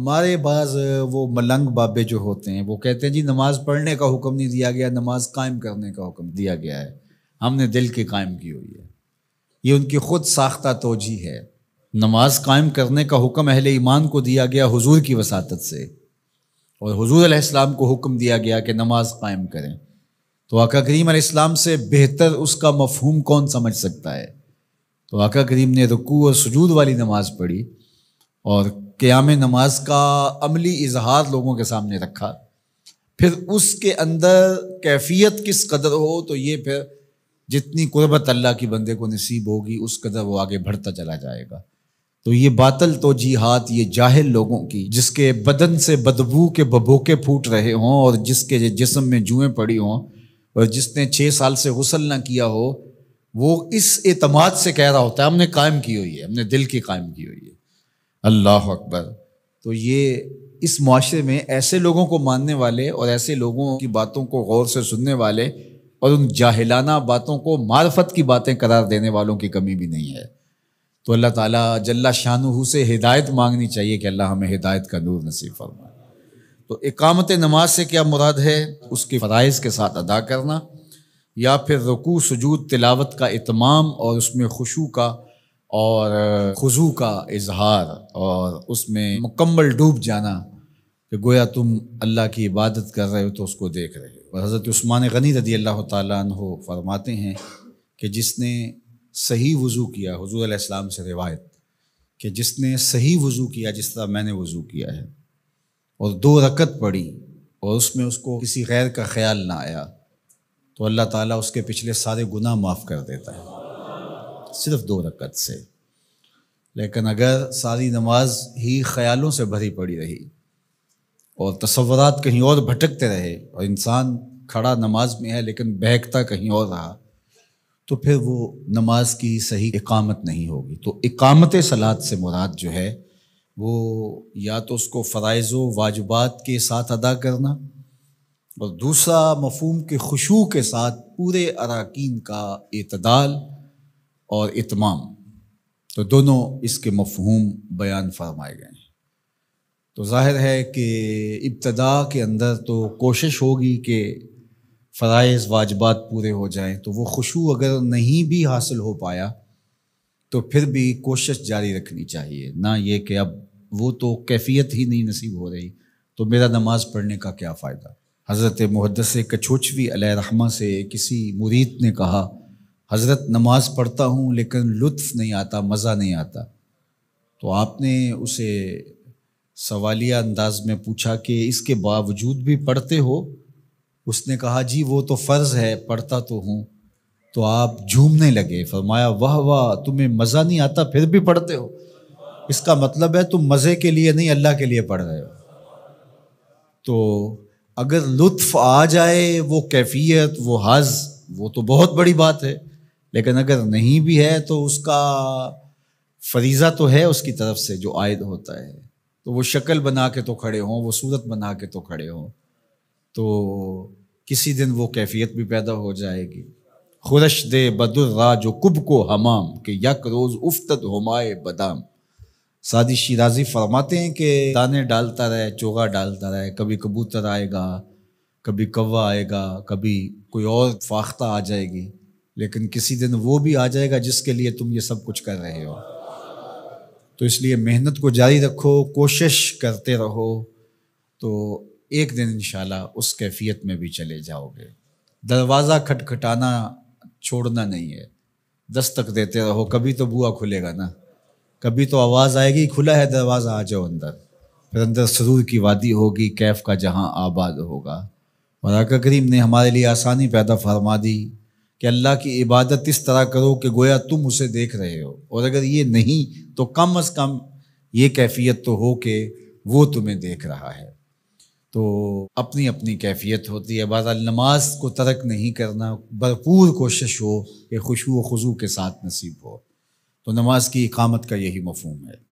हमारे बाज वो मलंग बाबे जो होते हैं वो कहते हैं जी नमाज पढ़ने का हुक्म नहीं दिया गया नमाज कायम करने का हुक्म दिया गया है हमने दिल के कायम की हुई है ये उनकी खुद साख्ता तोजी है नमाज कायम करने का हुक्म अहल ईमान को दिया गया हुजूर की वसात से और हुजूर अलैहिस्सलाम को हुक्म दिया गया कि नमाज कायम करें तो आका करीम अलैहिस्सलाम से बेहतर उसका मफहूम कौन समझ सकता है तो आका करीम ने रुकू और सजूद वाली नमाज पढ़ी और क़्याम नमाज का अमली इजहार लोगों के सामने रखा फिर उसके अंदर कैफियत किस कदर हो तो ये फिर जितनी कुर्बत अल्लाह की बंदे को नसीब होगी उस कदर वो आगे बढ़ता चला जाएगा तो ये बातल तो जी हाथ ये जाहिल लोगों की जिसके बदन से बदबू के बबोके फूट रहे हों और जिसके जिसम में जुएं पड़ी हों और जिसने छः साल से गसल ना किया हो वो इस अतमाद से कह रहा होता है हमने कायम की हुई है हमने दिल की कायम की हुई है अल्लाह अकबर तो ये इस माशरे में ऐसे लोगों को मानने वाले और ऐसे लोगों की बातों को गौर से सुनने वाले और उन जाहिलाना बातों को मार्फत की बातें करार देने वालों की कमी भी नहीं है तो अल्लाह ताला जल्ला शाहू से हिदायत मांगनी चाहिए कि अल्लाह हमें हिदायत का नूर नसीब फरमाए तो इकामत नमाज से क्या मुराद है उसके फ़राइज के साथ अदा करना या फिर रकू सजूद तिलावत का इतमाम और उसमें खुशू का और खुजू का इजहार और उसमें मुकम्मल डूब जाना कि गोया तुम अल्लाह की इबादत कर रहे हो तो उसको देख रहे हो और हज़रत उस्मान गनी रदी अल्लाह तु फरमाते हैं कि जिसने सही वज़ू किया हजूर इस्लाम से रिवायत कि जिसने सही वज़ू किया जिस तरह मैंने वज़ू किया है और दो रकत पड़ी और उसमें उसको किसी गैर का ख्याल ना आया तो अल्लाह ताला उसके पिछले सारे गुनाह माफ़ कर देता है सिर्फ दो रकत से लेकिन अगर सारी नमाज ही ख्यालों से भरी पड़ी रही और तस्वरत कहीं और भटकते रहे और इंसान खड़ा नमाज में है लेकिन बहकता कहीं और रहा तो फिर वो नमाज की सही इकामत नहीं होगी तो इकामत सलात से मुराद जो है वो या तो उसको फ़रज़ वाजबात के साथ अदा करना और दूसरा मफहम के खुशू के साथ पूरे अरकान का अतदाल और इतमाम तो दोनों इसके मफहूम बयान फरमाए गए हैं तो जाहिर है कि इब्तदा के अंदर तो कोशिश होगी कि फ़राइज वाजबात पूरे हो जाएं तो वो खुशू अगर नहीं भी हासिल हो पाया तो फिर भी कोशिश जारी रखनी चाहिए ना ये कि अब वो तो कैफियत ही नहीं नसीब हो रही तो मेरा नमाज़ पढ़ने का क्या फ़ायदा हज़रत मुहदस कछोचवी रहमा से किसी मुरीद ने कहा हज़रत नमाज पढ़ता हूँ लेकिन लुत्फ़ नहीं आता मज़ा नहीं आता तो आपने उसे सवालिया अंदाज में पूछा कि इसके बावजूद भी पढ़ते हो उसने कहा जी वो तो फ़र्ज़ है पढ़ता तो हूँ तो आप झूमने लगे फरमाया वाह वाह तुम्हें मज़ा नहीं आता फिर भी पढ़ते हो इसका मतलब है तुम मज़े के लिए नहीं अल्लाह के लिए पढ़ रहे हो तो अगर लुत्फ़ आ जाए वो कैफियत वो हज़ वो तो बहुत बड़ी बात है लेकिन अगर नहीं भी है तो उसका फरीज़ा तो है उसकी तरफ से जो आयद होता है तो वो शक्ल बना के तो खड़े हों वो सूरत बना के तो खड़े हों तो किसी दिन वो कैफियत भी पैदा हो जाएगी खुरश दे बदुर्रा जो कुब को हमाम के यक रोज़ उफ्तद हमाए बदाम सादी शिराजी फरमाते हैं कि दाने डालता रहे चोगा डालता रहे कभी कबूतर आएगा कभी कौवा आएगा कभी कोई और फाख्ता आ जाएगी लेकिन किसी दिन वो भी आ जाएगा जिसके लिए तुम ये सब कुछ कर रहे हो तो इसलिए मेहनत को जारी रखो कोशिश करते रहो तो एक दिन इंशाल्लाह उस कैफियत में भी चले जाओगे दरवाज़ा खटखटाना छोड़ना नहीं है दस्तक देते रहो कभी तो बुआ खुलेगा ना कभी तो आवाज़ आएगी खुला है दरवाज़ा आ जाओ अंदर फिर अंदर सरूर की वादी होगी कैफ का जहाँ आबाद होगा और आका करीम ने हमारे लिए आसानी पैदा फरमा दी कि अल्लाह की इबादत इस तरह करो कि गोया तुम उसे देख रहे हो और अगर ये नहीं तो कम अज़ कम ये कैफियत तो हो कि वो तुम्हें देख रहा है तो अपनी अपनी कैफियत होती है बहर नमाज को तर्क नहीं करना भरपूर कोशिश हो कि खुशबू खुजू के साथ नसीब हो तो नमाज की इकामत का यही मफहम है